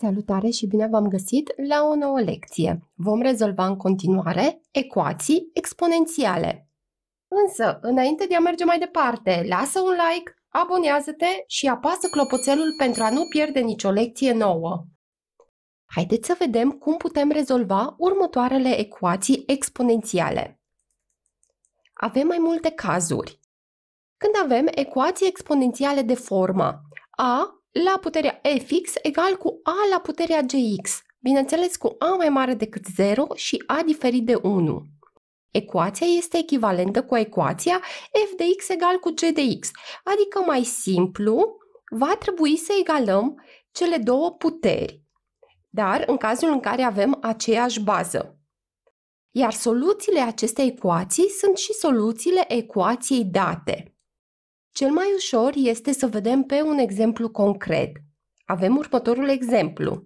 Salutare și bine v-am găsit la o nouă lecție. Vom rezolva în continuare ecuații exponențiale. Însă, înainte de a merge mai departe, lasă un like, abonează-te și apasă clopoțelul pentru a nu pierde nicio lecție nouă. Haideți să vedem cum putem rezolva următoarele ecuații exponențiale. Avem mai multe cazuri. Când avem ecuații exponențiale de forma a la puterea fx egal cu a la puterea gx, bineînțeles cu a mai mare decât 0 și a diferit de 1. Ecuația este echivalentă cu ecuația f de x egal cu g de x, adică mai simplu va trebui să egalăm cele două puteri, dar în cazul în care avem aceeași bază. Iar soluțiile acestei ecuații sunt și soluțiile ecuației date. Cel mai ușor este să vedem pe un exemplu concret. Avem următorul exemplu.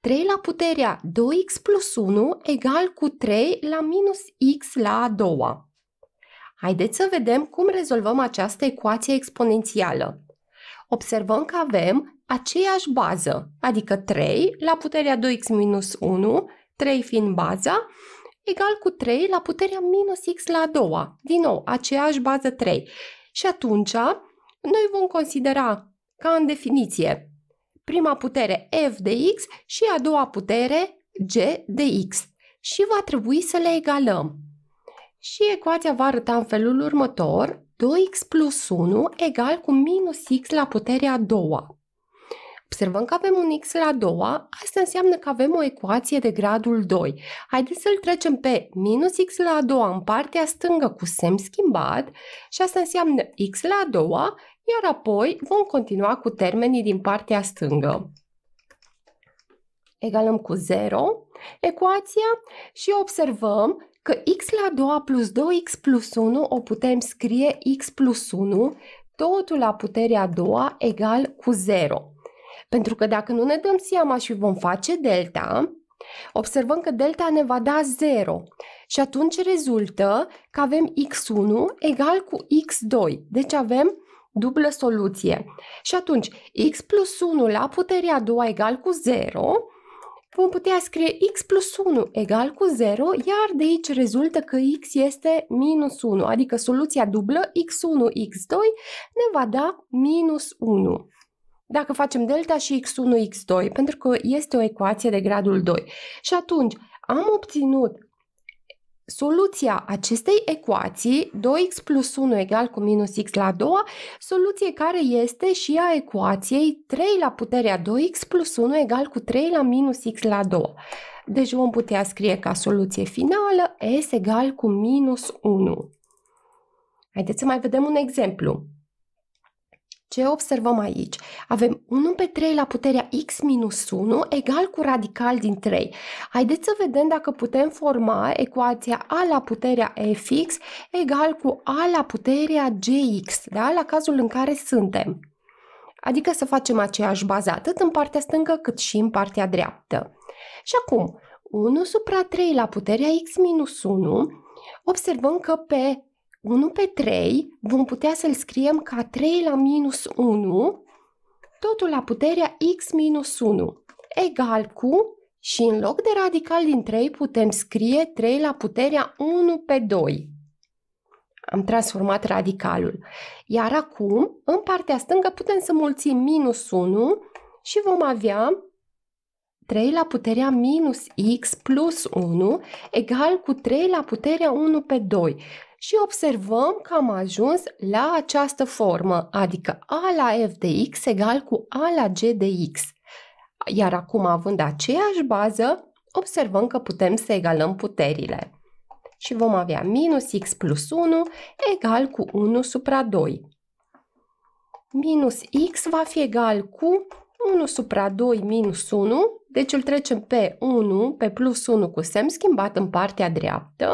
3 la puterea 2x plus 1 egal cu 3 la minus x la a doua. Haideți să vedem cum rezolvăm această ecuație exponențială. Observăm că avem aceeași bază, adică 3 la puterea 2x minus 1, 3 fiind baza, egal cu 3 la puterea minus x la a doua. Din nou, aceeași bază 3. Și atunci, noi vom considera ca în definiție prima putere f de x și a doua putere g de x și va trebui să le egalăm. Și ecuația va arăta în felul următor, 2x plus 1 egal cu minus x la puterea a doua observăm că avem un x la doua, asta înseamnă că avem o ecuație de gradul 2. Haideți să-l trecem pe minus x la a doua în partea stângă cu semn schimbat și asta înseamnă x la a doua, iar apoi vom continua cu termenii din partea stângă. Egalăm cu 0 ecuația și observăm că x la a doua plus 2x plus 1 o putem scrie x plus 1 totul la puterea a doua egal cu 0. Pentru că dacă nu ne dăm seama și vom face delta, observăm că delta ne va da 0 și atunci rezultă că avem x1 egal cu x2. Deci avem dublă soluție. Și atunci x plus 1 la puterea a doua egal cu 0 vom putea scrie x plus 1 egal cu 0, iar de aici rezultă că x este minus 1, adică soluția dublă x1, x2 ne va da minus 1 dacă facem delta și x1, x2, pentru că este o ecuație de gradul 2. Și atunci am obținut soluția acestei ecuații, 2x plus 1 egal cu minus x la 2, soluție care este și a ecuației 3 la puterea 2x plus 1 egal cu 3 la minus x la 2. Deci vom putea scrie ca soluție finală s egal cu minus 1. Haideți să mai vedem un exemplu. Ce observăm aici? Avem 1 pe 3 la puterea x minus 1 egal cu radical din 3. Haideți să vedem dacă putem forma ecuația a la puterea fx egal cu a la puterea gx, da? la cazul în care suntem. Adică să facem aceeași bază atât în partea stângă cât și în partea dreaptă. Și acum, 1 supra 3 la puterea x minus 1, observăm că pe 1 pe 3 vom putea să-l scriem ca 3 la minus 1, totul la puterea x minus 1, egal cu, și în loc de radical din 3 putem scrie 3 la puterea 1 pe 2. Am transformat radicalul. Iar acum, în partea stângă, putem să mulțim minus 1 și vom avea 3 la puterea minus x plus 1 egal cu 3 la puterea 1 pe 2 și observăm că am ajuns la această formă, adică a la f de x egal cu a la g de x. Iar acum, având aceeași bază, observăm că putem să egalăm puterile. Și vom avea minus x plus 1 egal cu 1 supra 2. Minus x va fi egal cu 1 supra 2 minus 1, deci îl trecem pe 1, pe plus 1 cu semn schimbat în partea dreaptă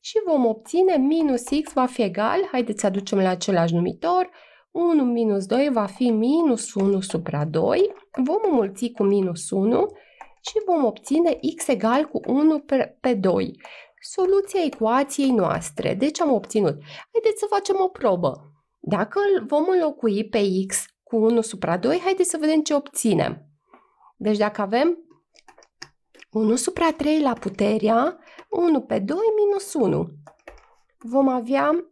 și vom obține minus x va fi egal, haideți să aducem la același numitor, 1 minus 2 va fi minus 1 supra 2, vom mulți cu minus 1 și vom obține x egal cu 1 pe, pe 2. Soluția ecuației noastre, deci am obținut. Haideți să facem o probă. Dacă îl vom înlocui pe x cu 1 supra 2, haideți să vedem ce obținem. Deci dacă avem 1 supra 3 la puterea 1 pe 2 minus 1. Vom avea,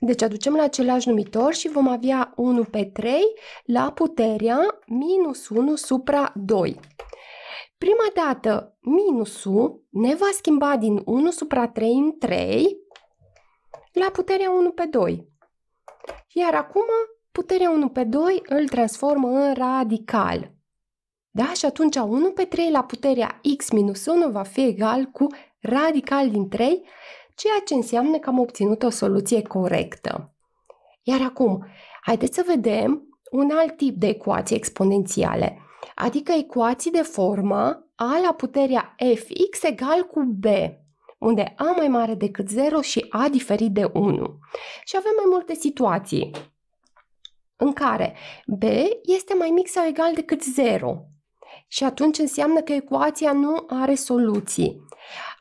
deci aducem la același numitor și vom avea 1 pe 3 la puterea minus 1 supra 2. Prima dată, minusul ne va schimba din 1 supra 3 în 3 la puterea 1 pe 2. Iar acum, puterea 1 pe 2 îl transformă în radical. Da? Și atunci 1 pe 3 la puterea x minus 1 va fi egal cu radical din 3, ceea ce înseamnă că am obținut o soluție corectă. Iar acum, haideți să vedem un alt tip de ecuații exponențiale, adică ecuații de formă a la puterea fx egal cu b, unde a mai mare decât 0 și a diferit de 1. Și avem mai multe situații în care b este mai mic sau egal decât 0. Și atunci înseamnă că ecuația nu are soluții.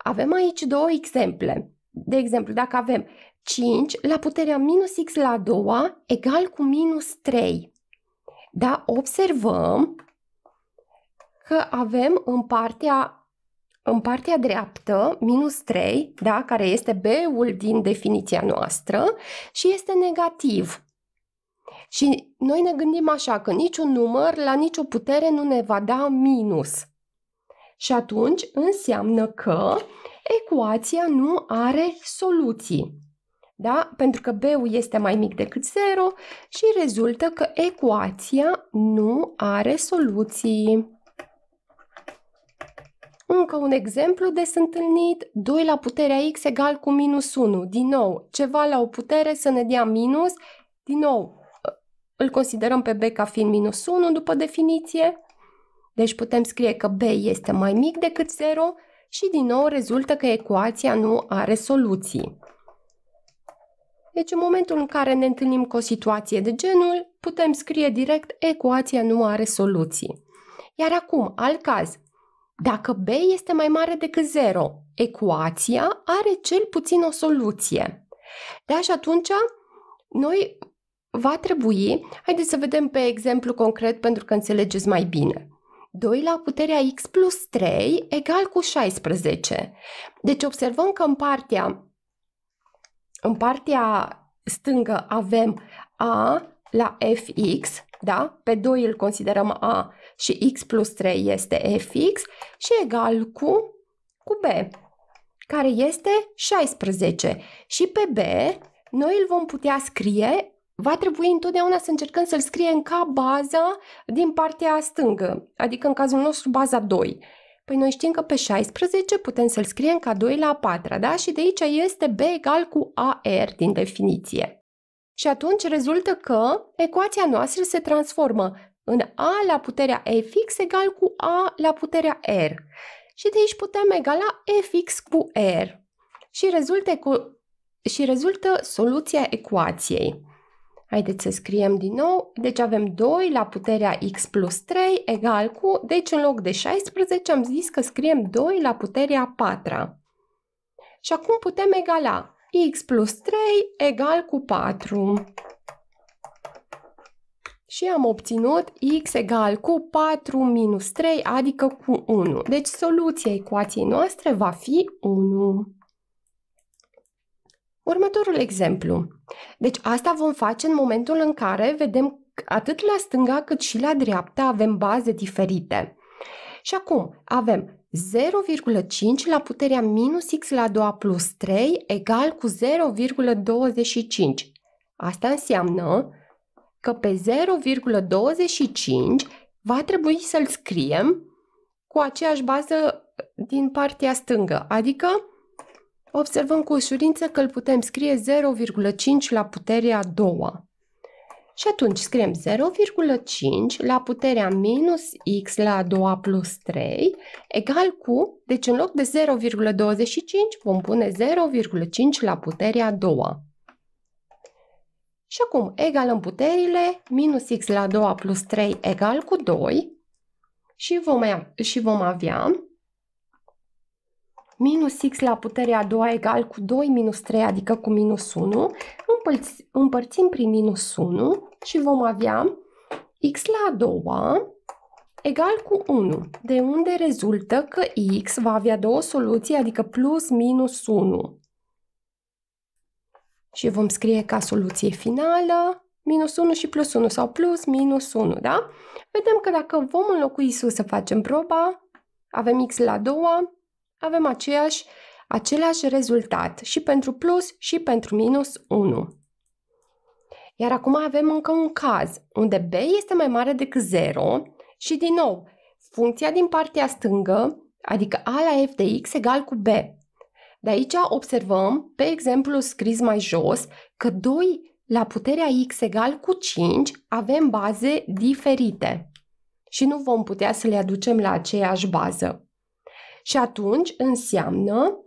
Avem aici două exemple. De exemplu, dacă avem 5 la puterea minus x la a doua egal cu minus 3. Da? Observăm că avem în partea, în partea dreaptă minus 3, da? care este b-ul din definiția noastră și este negativ. Și noi ne gândim așa că niciun număr la nicio putere nu ne va da minus. Și atunci înseamnă că ecuația nu are soluții. Da? Pentru că B-ul este mai mic decât 0 și rezultă că ecuația nu are soluții. Încă un exemplu des întâlnit, 2 la puterea x egal cu minus 1. Din nou, ceva la o putere să ne dea minus. Din nou, îl considerăm pe b ca fiind minus 1 după definiție. Deci putem scrie că b este mai mic decât 0 și din nou rezultă că ecuația nu are soluții. Deci în momentul în care ne întâlnim cu o situație de genul, putem scrie direct ecuația nu are soluții. Iar acum, alt caz, dacă b este mai mare decât 0, ecuația are cel puțin o soluție. Da, și atunci noi va trebui, haideți să vedem pe exemplu concret pentru că înțelegeți mai bine. 2 la puterea x plus 3 egal cu 16. Deci observăm că în partea, în partea stângă avem a la fx, da? Pe 2 îl considerăm a și x plus 3 este fx și egal cu, cu b, care este 16. Și pe b noi îl vom putea scrie va trebui întotdeauna să încercăm să-l scriem ca baza din partea stângă, adică în cazul nostru baza 2. Păi noi știm că pe 16 putem să-l scriem ca 2 la 4, da? Și de aici este B egal cu AR din definiție. Și atunci rezultă că ecuația noastră se transformă în A la puterea fx egal cu A la puterea R. Și de aici putem egala fx cu R. Și rezultă, și rezultă soluția ecuației. Haideți să scriem din nou. Deci avem 2 la puterea x plus 3 egal cu... Deci în loc de 16 am zis că scriem 2 la puterea 4. Și acum putem egala x plus 3 egal cu 4. Și am obținut x egal cu 4 minus 3, adică cu 1. Deci soluția ecuației noastre va fi 1. Următorul exemplu. Deci asta vom face în momentul în care vedem atât la stânga cât și la dreapta avem baze diferite. Și acum avem 0,5 la puterea minus x la 2 plus 3 egal cu 0,25. Asta înseamnă că pe 0,25 va trebui să-l scriem cu aceeași bază din partea stângă, adică observăm cu ușurință că îl putem scrie 0,5 la puterea a doua. Și atunci scriem 0,5 la puterea minus x la a doua plus 3 egal cu, deci în loc de 0,25 vom pune 0,5 la puterea a doua. Și acum egalăm puterile, minus x la a doua plus 3 egal cu 2 și vom, și vom avea minus x la puterea a doua egal cu 2 minus 3, adică cu minus 1, împărț împărțim prin minus 1 și vom avea x la a doua egal cu 1, de unde rezultă că x va avea două soluții, adică plus minus 1. Și vom scrie ca soluție finală minus 1 și plus 1 sau plus minus 1, da? Vedem că dacă vom înlocui sus să facem proba, avem x la a doua avem aceeași, același rezultat și pentru plus și pentru minus 1. Iar acum avem încă un caz unde B este mai mare decât 0 și din nou funcția din partea stângă, adică A la f de x egal cu B. De aici observăm, pe exemplu scris mai jos, că 2 la puterea x egal cu 5 avem baze diferite și nu vom putea să le aducem la aceeași bază. Și atunci înseamnă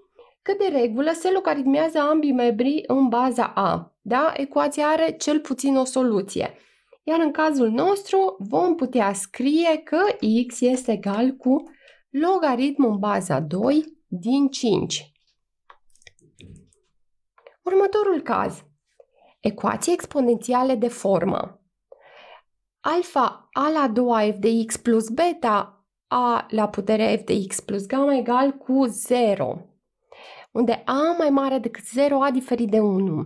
că de regulă se logaritmează ambii membri în baza A. Da? Ecuația are cel puțin o soluție. Iar în cazul nostru vom putea scrie că x este egal cu logaritmul în baza 2 din 5. Următorul caz. Ecuații exponențiale de formă. Alfa a la 2 f de x plus beta a la puterea f de x plus gamma egal cu 0, unde a mai mare decât 0 a diferit de 1.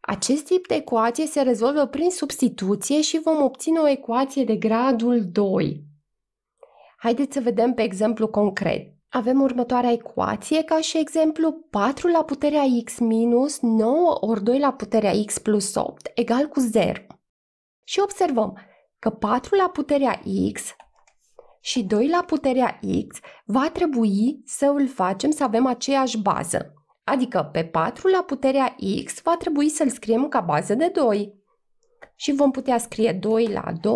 Acest tip de ecuație se rezolvă prin substituție și vom obține o ecuație de gradul 2. Haideți să vedem pe exemplu concret. Avem următoarea ecuație ca și exemplu 4 la puterea x minus 9 ori 2 la puterea x plus 8 egal cu 0. Și observăm că 4 la puterea x și 2 la puterea x va trebui să îl facem să avem aceeași bază. Adică pe 4 la puterea x va trebui să-l scriem ca bază de 2. Și vom putea scrie 2 la 2,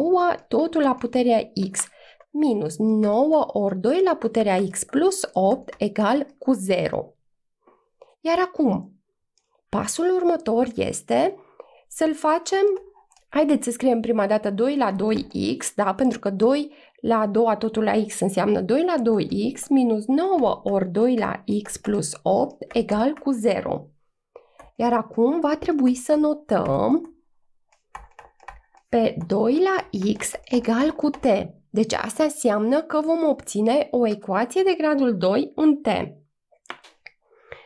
totul la puterea x, minus 9 ori 2 la puterea x plus 8 egal cu 0. Iar acum, pasul următor este să-l facem Haideți să scriem prima dată 2 la 2x, da? Pentru că 2 la 2 totul la x înseamnă 2 la 2x minus 9 ori 2 la x plus 8 egal cu 0. Iar acum va trebui să notăm pe 2 la x egal cu t. Deci asta înseamnă că vom obține o ecuație de gradul 2 în t.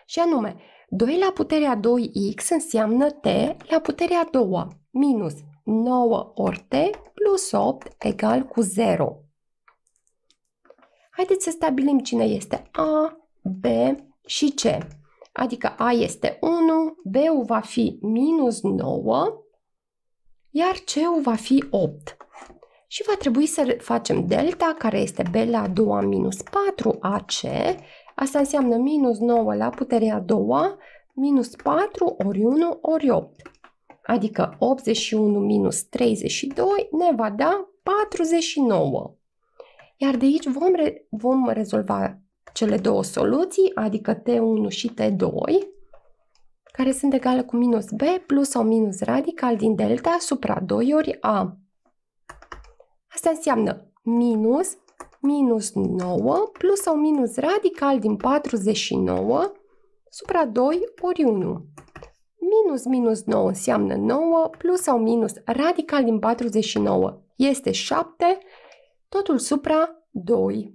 Și anume, 2 la puterea 2x înseamnă t la puterea 2 minus 9 ori t plus 8 egal cu 0. Haideți să stabilim cine este A, B și C. Adică A este 1, B-ul va fi minus 9, iar C-ul va fi 8. Și va trebui să facem delta, care este B la 2 minus 4 AC. Asta înseamnă minus 9 la puterea 2, minus 4 ori 1 ori 8 adică 81 minus 32 ne va da 49. Iar de aici vom, re- vom rezolva cele două soluții, adică T1 și T2, care sunt egale cu minus B plus sau minus radical din delta supra 2 ori A. Asta înseamnă minus minus 9 plus sau minus radical din 49 supra 2 ori 1 minus minus 9 înseamnă 9, plus sau minus radical din 49 este 7, totul supra 2.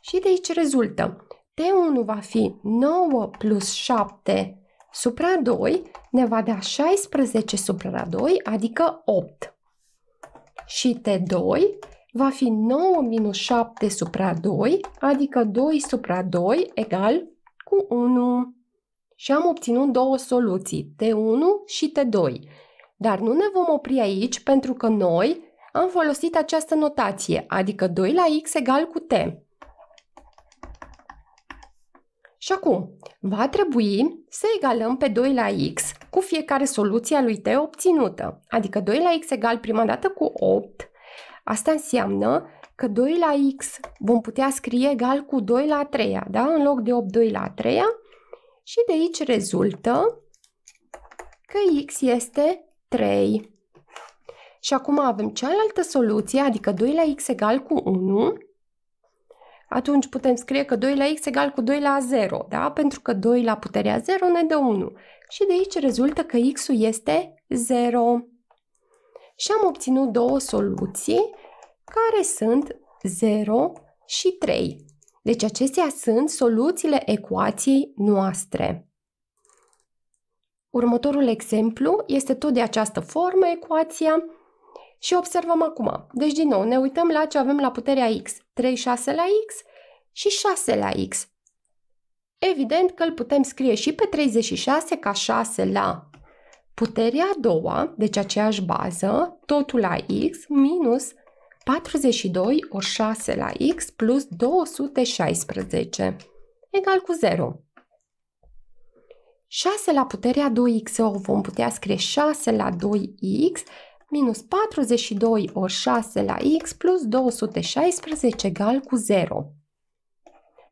Și de aici rezultă T1 va fi 9 plus 7 supra 2, ne va da 16 supra 2, adică 8. Și T2 va fi 9 minus 7 supra 2, adică 2 supra 2 egal cu 1 și am obținut două soluții, T1 și T2. Dar nu ne vom opri aici pentru că noi am folosit această notație, adică 2 la x egal cu t. Și acum, va trebui să egalăm pe 2 la x cu fiecare soluție a lui t obținută, adică 2 la x egal prima dată cu 8. Asta înseamnă că 2 la x vom putea scrie egal cu 2 la 3, da? În loc de 8, 2 la 3 și de aici rezultă că x este 3. Și acum avem cealaltă soluție, adică 2 la x egal cu 1. Atunci putem scrie că 2 la x egal cu 2 la 0, da? Pentru că 2 la puterea 0 ne dă 1. Și de aici rezultă că x-ul este 0. Și am obținut două soluții care sunt 0 și 3. Deci acestea sunt soluțiile ecuației noastre. Următorul exemplu este tot de această formă ecuația și observăm acum. Deci din nou ne uităm la ce avem la puterea x. 3 6 la x și 6 la x. Evident că îl putem scrie și pe 36 ca 6 la puterea a doua, deci aceeași bază, totul la x minus 42 ori 6 la x plus 216 egal cu 0. 6 la puterea 2x o vom putea scrie 6 la 2x minus 42 ori 6 la x plus 216 egal cu 0.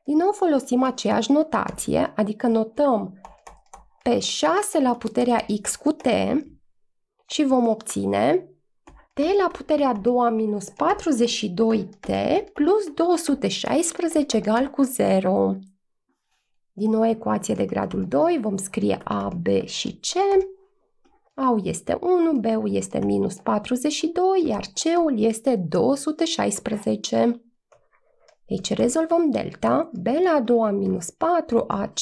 Din nou folosim aceeași notație, adică notăm pe 6 la puterea x cu t și vom obține t la puterea 2 minus 42t plus 216 egal cu 0. Din nou ecuație de gradul 2, vom scrie A, B și C. A este 1, B este minus 42, iar C-ul este 216. Deci rezolvăm delta, B la 2 minus 4 AC,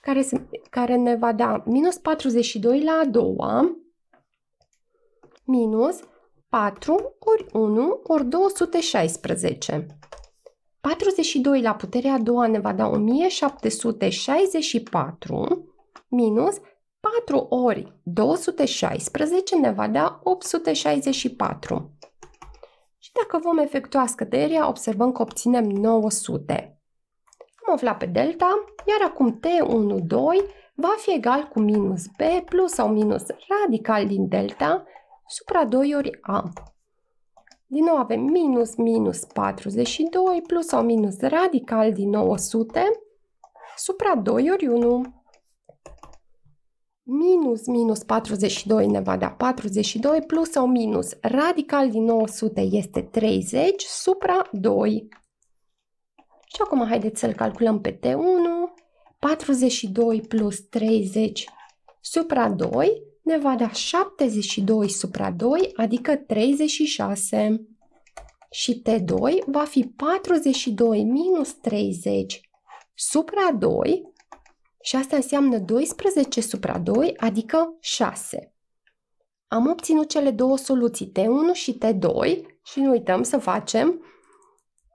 care, care ne va da minus 42 la a doua, minus 4 ori 1 ori 216. 42 la puterea a doua ne va da 1764 minus 4 ori 216 ne va da 864. Și dacă vom efectua scăderea, observăm că obținem 900. Am aflat pe delta, iar acum T12 va fi egal cu minus B plus sau minus radical din delta supra 2 ori amp. Din nou avem minus minus 42 plus sau minus radical din 900 supra 2 ori 1. Minus minus 42 ne va da 42 plus sau minus radical din 900 este 30 supra 2. Și acum haideți să-l calculăm pe T1. 42 plus 30 supra 2 ne va da 72 supra 2, adică 36. Și T2 va fi 42 minus 30 supra 2 și asta înseamnă 12 supra 2, adică 6. Am obținut cele două soluții, T1 și T2 și nu uităm să facem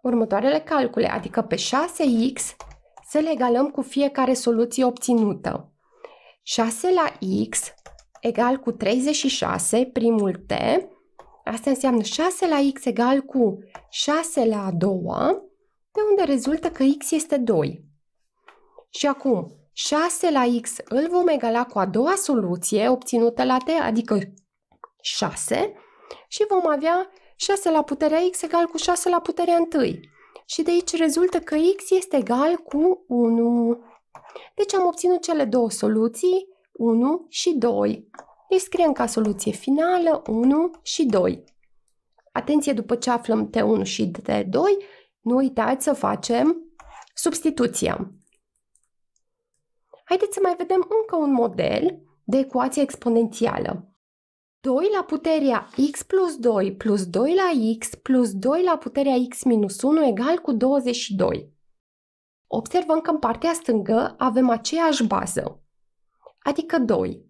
următoarele calcule, adică pe 6x să le egalăm cu fiecare soluție obținută. 6 la x egal cu 36, primul t, asta înseamnă 6 la x egal cu 6 la a doua, de unde rezultă că x este 2. Și acum, 6 la x îl vom egala cu a doua soluție obținută la t, adică 6, și vom avea 6 la puterea x egal cu 6 la puterea 1. Și de aici rezultă că x este egal cu 1. Deci am obținut cele două soluții, 1 și 2. Deci scriem ca soluție finală 1 și 2. Atenție, după ce aflăm T1 și T2, nu uitați să facem substituția. Haideți să mai vedem încă un model de ecuație exponențială. 2 la puterea x plus 2 plus 2 la x plus 2 la puterea x minus 1 egal cu 22. Observăm că în partea stângă avem aceeași bază adică 2.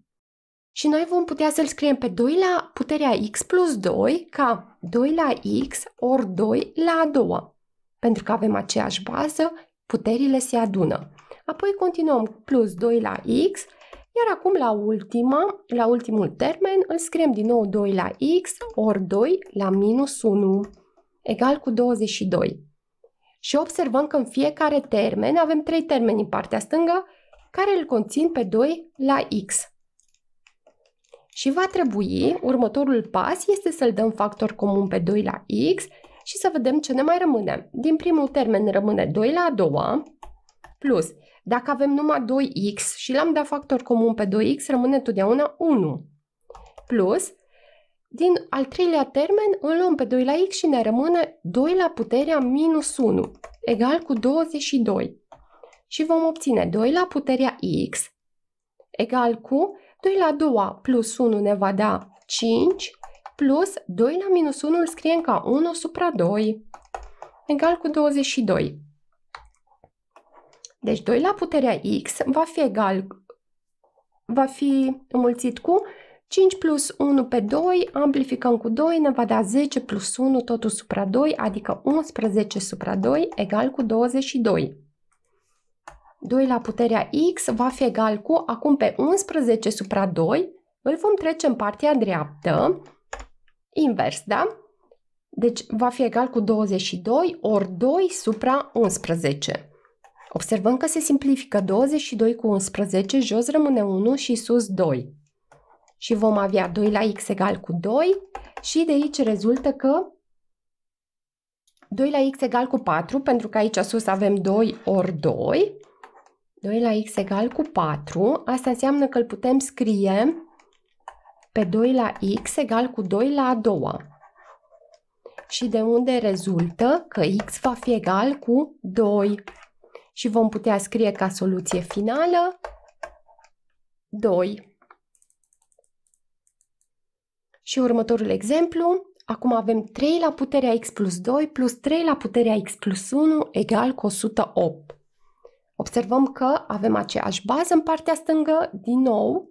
Și noi vom putea să-l scriem pe 2 la puterea x plus 2 ca 2 la x ori 2 la a doua. Pentru că avem aceeași bază, puterile se adună. Apoi continuăm plus 2 la x, iar acum la ultima, la ultimul termen, îl scriem din nou 2 la x ori 2 la minus 1, egal cu 22. Și observăm că în fiecare termen avem 3 termeni în partea stângă care îl conțin pe 2 la x. Și va trebui, următorul pas este să-l dăm factor comun pe 2 la x și să vedem ce ne mai rămâne. Din primul termen rămâne 2 la a doua plus, dacă avem numai 2x și l-am dat factor comun pe 2x, rămâne totdeauna 1 plus, din al treilea termen îl luăm pe 2 la x și ne rămâne 2 la puterea minus 1 egal cu 22 și vom obține 2 la puterea x egal cu 2 la 2 plus 1 ne va da 5 plus 2 la minus 1 îl scriem ca 1 supra 2 egal cu 22. Deci 2 la puterea x va fi egal va fi înmulțit cu 5 plus 1 pe 2, amplificăm cu 2, ne va da 10 plus 1 totul supra 2, adică 11 supra 2 egal cu 22. 2 la puterea x va fi egal cu, acum pe 11 supra 2, îl vom trece în partea dreaptă, invers, da? Deci va fi egal cu 22 ori 2 supra 11. Observăm că se simplifică 22 cu 11, jos rămâne 1 și sus 2. Și vom avea 2 la x egal cu 2 și de aici rezultă că 2 la x egal cu 4, pentru că aici sus avem 2 ori 2, 2 la x egal cu 4, asta înseamnă că îl putem scrie pe 2 la x egal cu 2 la a doua. Și de unde rezultă că x va fi egal cu 2. Și vom putea scrie ca soluție finală 2. Și următorul exemplu, acum avem 3 la puterea x plus 2 plus 3 la puterea x plus 1 egal cu 108. Observăm că avem aceeași bază în partea stângă, din nou,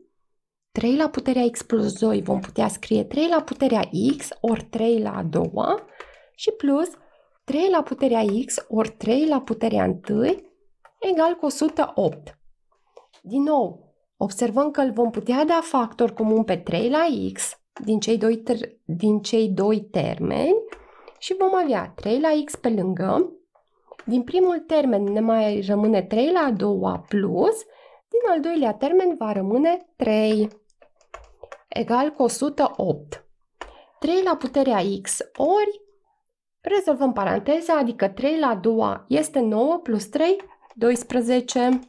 3 la puterea x plus 2 vom putea scrie 3 la puterea x ori 3 la 2 și plus 3 la puterea x ori 3 la puterea 1 egal cu 108. Din nou, observăm că îl vom putea da factor comun pe 3 la x din cei doi, ter din cei doi termeni și vom avea 3 la x pe lângă din primul termen ne mai rămâne 3 la a doua plus, din al doilea termen va rămâne 3 egal cu 108. 3 la puterea x ori rezolvăm paranteza, adică 3 la 2 este 9 plus 3, 12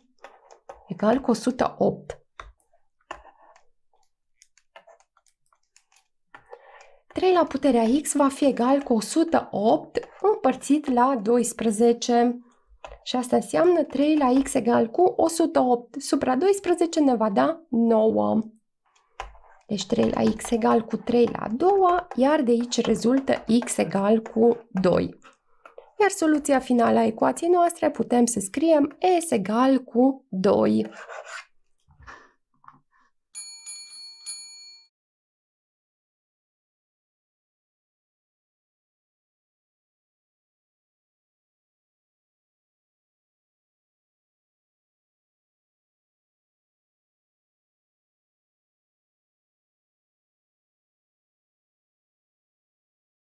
egal cu 108. 3 la puterea x va fi egal cu 108 împărțit la 12. Și asta înseamnă 3 la x egal cu 108 supra 12 ne va da 9. Deci 3 la x egal cu 3 la 2, iar de aici rezultă x egal cu 2. Iar soluția finală a ecuației noastre putem să scriem s egal cu 2.